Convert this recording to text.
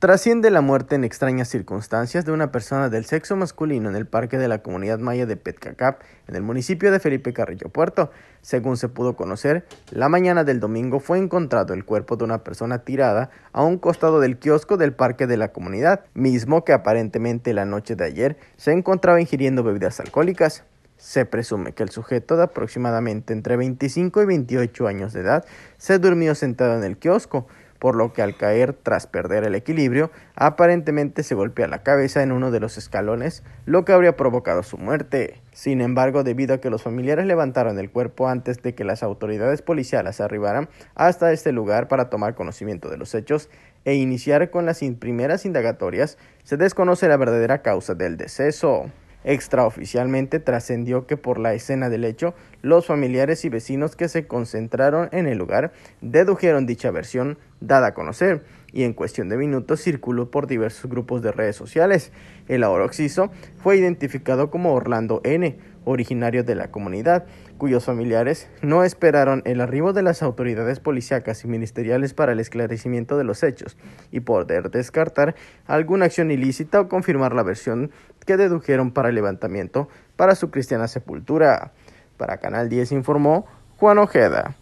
Trasciende la muerte en extrañas circunstancias de una persona del sexo masculino en el parque de la comunidad maya de Petcacap, en el municipio de Felipe Carrillo Puerto. Según se pudo conocer, la mañana del domingo fue encontrado el cuerpo de una persona tirada a un costado del kiosco del parque de la comunidad, mismo que aparentemente la noche de ayer se encontraba ingiriendo bebidas alcohólicas. Se presume que el sujeto de aproximadamente entre 25 y 28 años de edad se durmió sentado en el kiosco por lo que al caer tras perder el equilibrio, aparentemente se golpea la cabeza en uno de los escalones, lo que habría provocado su muerte. Sin embargo, debido a que los familiares levantaron el cuerpo antes de que las autoridades policiales arribaran hasta este lugar para tomar conocimiento de los hechos e iniciar con las primeras indagatorias, se desconoce la verdadera causa del deceso. Extraoficialmente trascendió que por la escena del hecho, los familiares y vecinos que se concentraron en el lugar dedujeron dicha versión dada a conocer y en cuestión de minutos circuló por diversos grupos de redes sociales. El ahora occiso fue identificado como Orlando N, originario de la comunidad, cuyos familiares no esperaron el arribo de las autoridades policíacas y ministeriales para el esclarecimiento de los hechos y poder descartar alguna acción ilícita o confirmar la versión que dedujeron para el levantamiento para su cristiana sepultura. Para Canal 10 informó Juan Ojeda.